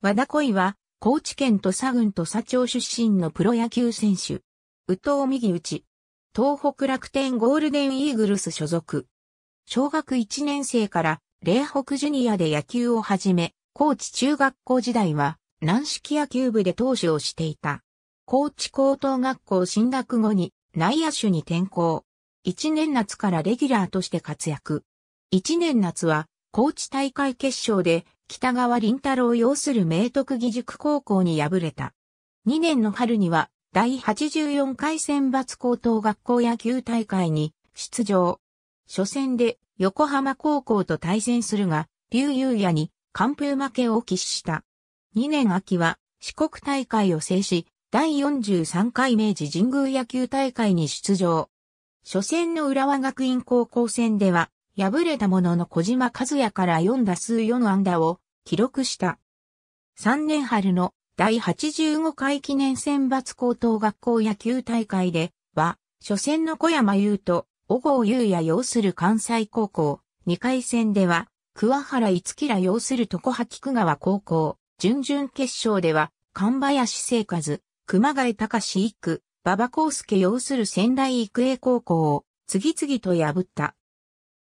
和田恋は、高知県土佐郡土佐町出身のプロ野球選手。宇藤右打ち。東北楽天ゴールデンイーグルス所属。小学1年生から、霊北ジュニアで野球を始め、高知中学校時代は、軟式野球部で投手をしていた。高知高等学校進学後に、内野手に転向。1年夏からレギュラーとして活躍。1年夏は、高知大会決勝で、北川林太郎擁する明徳義塾高校に敗れた。2年の春には、第84回選抜高等学校野球大会に出場。初戦で横浜高校と対戦するが、竜優也に完封負けを喫した。2年秋は四国大会を制し、第43回明治神宮野球大会に出場。初戦の浦和学院高校戦では、敗れたものの小島和也から4打数4安打を記録した。3年春の第85回記念選抜高等学校野球大会では、初戦の小山優と小郷優也要する関西高校、2回戦では、桑原五木ら要する常葉菊川高校、準々決勝では、神林聖和、熊谷隆一区、馬場康介要する仙台育英高校を次々と破った。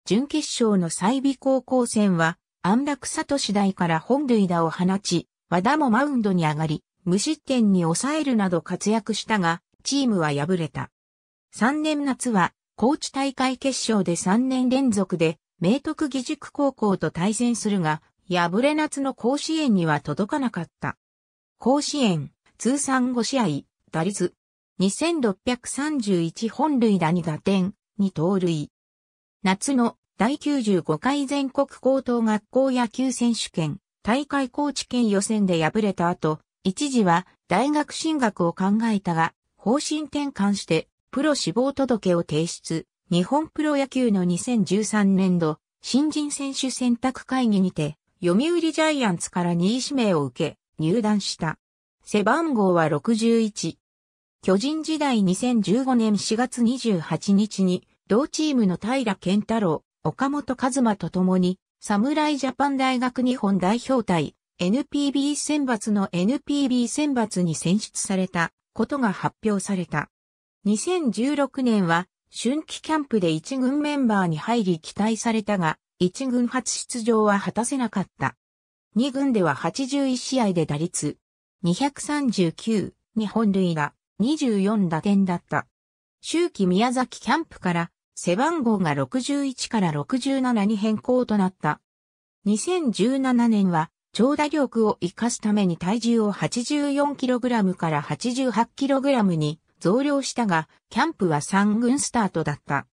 準決勝の再美高校戦は、安楽里次第から本塁打を放ち、和田もマウンドに上がり、無失点に抑えるなど活躍したが、チームは敗れた。3年夏は、高知大会決勝で3年連続で、明徳義塾高校と対戦するが、敗れ夏の甲子園には届かなかった。甲子園、通算5試合、打率、2631本塁打に打点、2盗塁。夏の第95回全国高等学校野球選手権大会高知県予選で敗れた後、一時は大学進学を考えたが、方針転換してプロ志望届を提出。日本プロ野球の2013年度新人選手選択会議にて、読売ジャイアンツから2位指名を受け、入団した。背番号は61。巨人時代2015年4月28日に、同チームの平健太郎、岡本和馬と共に、侍ジャパン大学日本代表隊、NPB 選抜の NPB 選抜に選出されたことが発表された。2016年は春季キャンプで1軍メンバーに入り期待されたが、1軍初出場は果たせなかった。2軍では81試合で打率239日本塁が24打点だった。秋季宮崎キャンプから背番号が61から67に変更となった。2017年は、長打力を活かすために体重を 84kg から 88kg に増量したが、キャンプは3軍スタートだった。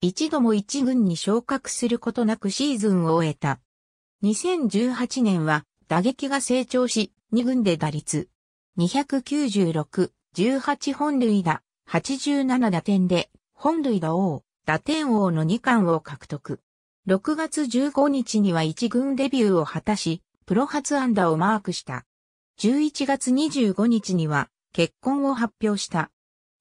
一度も1軍に昇格することなくシーズンを終えた。2018年は打撃が成長し、2軍で打率296、18本塁打、87打点で本塁打王、打点王の2冠を獲得。6月15日には1軍デビューを果たし、プロ初安打をマークした。11月25日には結婚を発表した。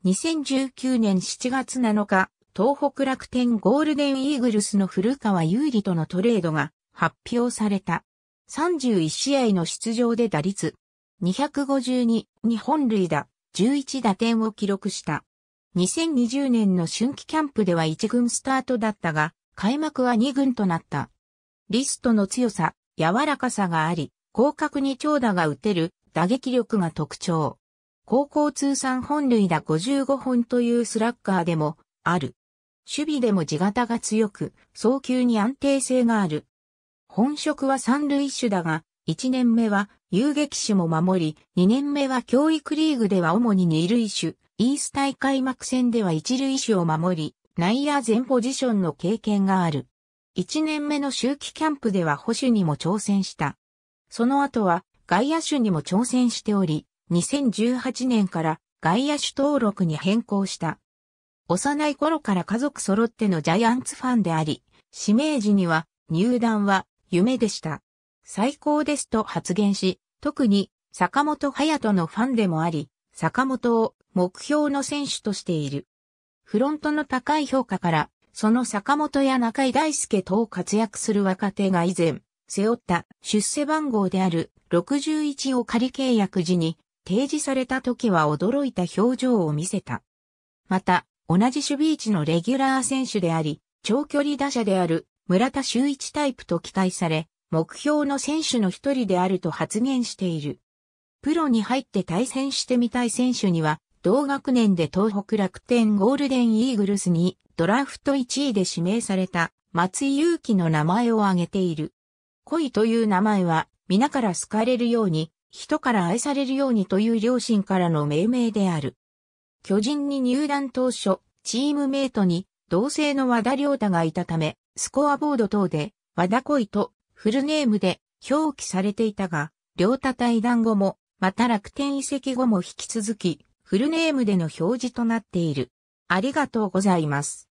2019年7月7日、東北楽天ゴールデンイーグルスの古川優里とのトレードが発表された。31試合の出場で打率252、2本塁打、11打点を記録した。2020年の春季キャンプでは1軍スタートだったが、開幕は2軍となった。リストの強さ、柔らかさがあり、広角に長打が打てる打撃力が特徴。高校通算本塁打55本というスラッガーでもある。守備でも地型が強く、早球に安定性がある。本職は三塁手だが、1年目は遊撃手も守り、2年目は教育リーグでは主に2塁手、イース大開幕戦では1塁手を守り、内野全ポジションの経験がある。1年目の秋季キャンプでは保守にも挑戦した。その後は外野手にも挑戦しており、2018年から外野手登録に変更した。幼い頃から家族揃ってのジャイアンツファンであり、指名時には入団は夢でした。最高ですと発言し、特に坂本隼人のファンでもあり、坂本を目標の選手としている。フロントの高い評価から、その坂本や中井大輔等活躍する若手が以前、背負った出世番号である61を仮契約時に提示された時は驚いた表情を見せた。また、同じ守備位置のレギュラー選手であり、長距離打者である村田修一タイプと期待され、目標の選手の一人であると発言している。プロに入って対戦してみたい選手には、同学年で東北楽天ゴールデンイーグルスにドラフト1位で指名された松井祐樹の名前を挙げている。恋という名前は皆から好かれるように、人から愛されるようにという両親からの命名である。巨人に入団当初、チームメイトに同性の和田良太がいたため、スコアボード等で和田恋とフルネームで表記されていたが、両他対談後も、また楽天移籍後も引き続き、フルネームでの表示となっている。ありがとうございます。